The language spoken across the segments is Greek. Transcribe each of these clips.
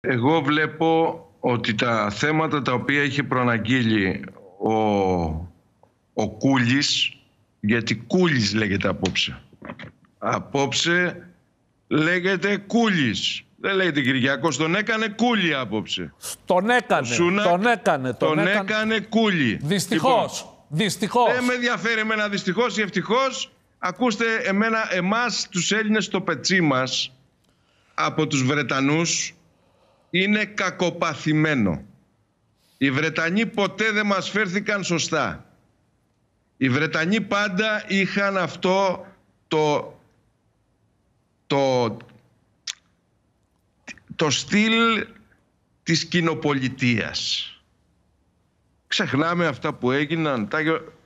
Εγώ βλέπω ότι τα θέματα τα οποία είχε προαναγγείλει ο, ο Κούλης, γιατί Κούλης λέγεται απόψε. Απόψε λέγεται Κούλης. Δεν λέγεται Κυριακός, τον έκανε Κούλη απόψε. Τον έκανε, Σούνα, τον έκανε. Τον, τον έκανε, έκανε Κούλη. Δυστυχώς, λοιπόν, δυστυχώς. Δεν με ενδιαφέρει εμένα δυστυχώς ή ευτυχώς. Ακούστε εμένα, εμάς τους Έλληνες το πετσί μας από τους Βρετανούς είναι κακοπαθημένο. Οι Βρετανοί ποτέ δεν μας φέρθηκαν σωστά. Οι Βρετανοί πάντα είχαν αυτό το, το, το στυλ της κοινοπολιτείας. Ξεχνάμε αυτά που έγιναν,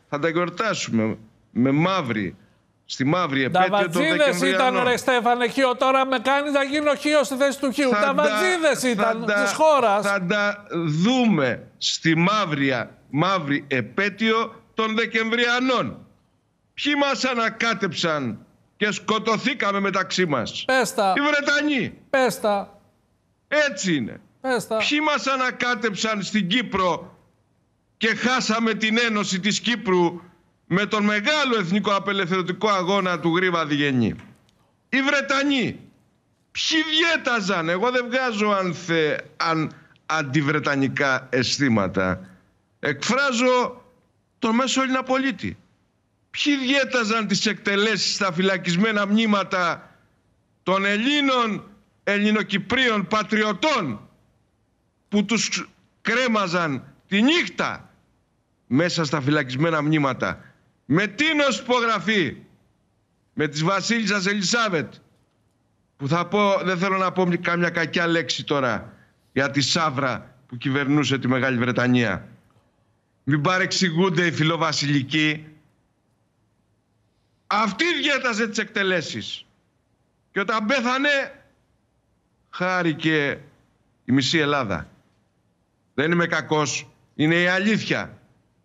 θα τα γιορτάσουμε με μαύρη στη μαύρη επέτειο των Δεκεμβριανών. ήταν ρε Στέφανε Χίο, τώρα με κάνεις να γίνω Χίο στη θέση του Χίου. Τα βατζίδες ήταν της χώρας. Θα τα δούμε στη μαύρη, μαύρη επέτειο των Δεκεμβριανών. Ποιοι μας ανακάτεψαν και σκοτωθήκαμε μεταξύ μας. Πες τα. Οι Βρετανοί. Πες τα. Έτσι είναι. Πες τα. Ποιοι μας ανακάτεψαν στην Κύπρο και χάσαμε την ένωση της Κύπρου με τον μεγάλο εθνικό απελευθερωτικό αγώνα του Γρήβα Διγενή. Οι Βρετανοί, ποιοι διέταζαν, εγώ δεν βγάζω αν, αν αντιβρετανικά αισθήματα. Εκφράζω τον μέσο Έλληνα πολίτη. Ποιοι διέταζαν τις εκτελέσεις στα φυλακισμένα μνήματα των Ελλήνων, Ελληνοκυπρίων, πατριωτών που τους κρέμαζαν τη νύχτα μέσα στα φυλακισμένα μνήματα. Με την υπογραφή. Με τις βασίλισσας Ελισάβετ. Που θα πω, δεν θέλω να πω καμιά κακιά λέξη τώρα για τη Σάβρα που κυβερνούσε τη Μεγάλη Βρετανία. Μην παρεξηγούνται οι φιλοβασιλικοί. Αυτή διέταζε τις εκτελέσεις. Και όταν πέθανε, χάρηκε η μισή Ελλάδα. Δεν είμαι κακός. Είναι η αλήθεια.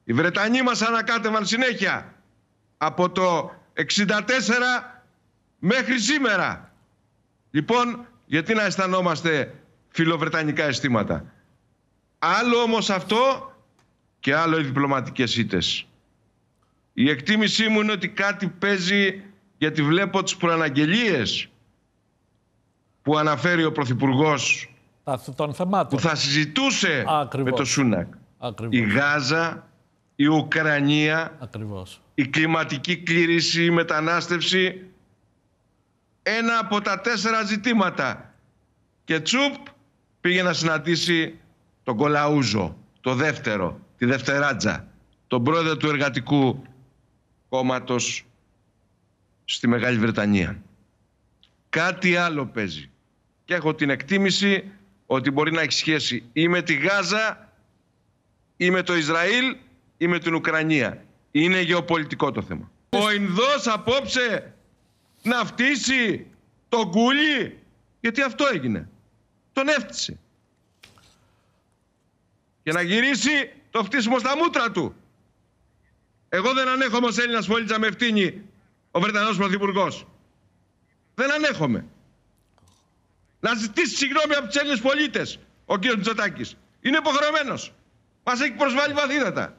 Οι Βρετανοί μας ανακάτευαν συνέχεια από το 64 μέχρι σήμερα. Λοιπόν, γιατί να αισθανόμαστε φιλοβρετανικά αισθήματα. Άλλο όμως αυτό και άλλο οι διπλωματικές ήττες. Η εκτίμησή μου είναι ότι κάτι παίζει γιατί βλέπω τις προαναγγελίες που αναφέρει ο Πρωθυπουργός που θα συζητούσε με το Σούνακ. Ακριβώς. Η Γάζα η Ουκρανία, Ακριβώς. η κλιματική κρίση, η μετανάστευση. Ένα από τα τέσσερα ζητήματα. Και τσουπ πήγε να συναντήσει τον Κολαούζο, το δεύτερο, τη Δευτεράτζα, τον πρόεδρο του Εργατικού Κόμματος στη Μεγάλη Βρετανία. Κάτι άλλο παίζει. Και έχω την εκτίμηση ότι μπορεί να έχει σχέση ή με τη Γάζα ή με το Ισραήλ ή με την Ουκρανία. Είναι γεωπολιτικό το θέμα. Ο Ινδός απόψε να φτύσει τον κούλι, γιατί αυτό έγινε. Τον έφτυσε. Και να γυρίσει το φτύσιμο στα μούτρα του. Εγώ δεν ανέχομαι ως Έλληνας πολίτης να με ευθύνη ο Βρετανός Πρωθυπουργός. Δεν ανέχομαι. Να ζητήσει συγγνώμη από τους Έλληνες πολίτες ο κ. Τζοτάκη. Είναι υποχρεωμένος. Μας έχει προσβάλει βαθύτατα.